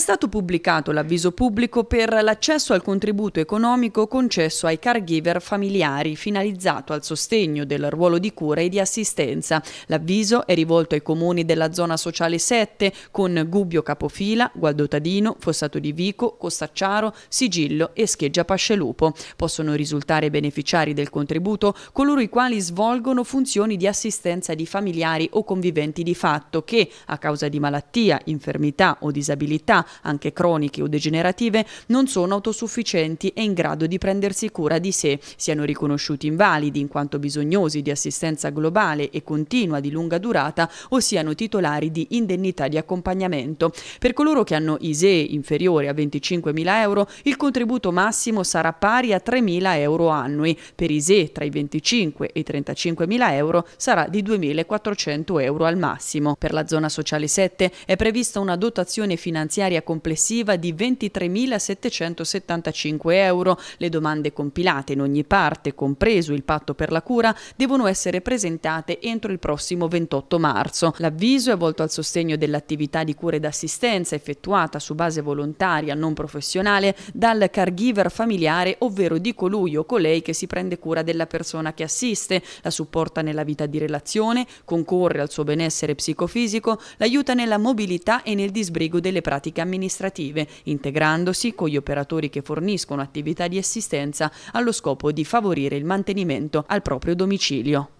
È stato pubblicato l'avviso pubblico per l'accesso al contributo economico concesso ai caregiver familiari, finalizzato al sostegno del ruolo di cura e di assistenza. L'avviso è rivolto ai comuni della zona sociale 7 con Gubbio Capofila, Gualdotadino, Fossato di Vico, Costacciaro, Sigillo e Scheggia Pascelupo. Possono risultare beneficiari del contributo coloro i quali svolgono funzioni di assistenza di familiari o conviventi di fatto che, a causa di malattia, infermità o disabilità, anche croniche o degenerative, non sono autosufficienti e in grado di prendersi cura di sé, siano riconosciuti invalidi in quanto bisognosi di assistenza globale e continua di lunga durata o siano titolari di indennità di accompagnamento. Per coloro che hanno ISE inferiore a 25.000 euro, il contributo massimo sarà pari a 3.000 euro annui. Per ISE tra i 25 e i 35.000 euro sarà di 2.400 euro al massimo. Per la zona sociale 7 è prevista una dotazione finanziaria finanziaria complessiva di 23.775 euro. Le domande compilate in ogni parte, compreso il patto per la cura, devono essere presentate entro il prossimo 28 marzo. L'avviso è volto al sostegno dell'attività di cura ed assistenza effettuata su base volontaria non professionale dal caregiver familiare, ovvero di colui o colei che si prende cura della persona che assiste, la supporta nella vita di relazione, concorre al suo benessere psicofisico, l'aiuta nella mobilità e nel disbrigo delle pratiche pratiche amministrative, integrandosi con gli operatori che forniscono attività di assistenza allo scopo di favorire il mantenimento al proprio domicilio.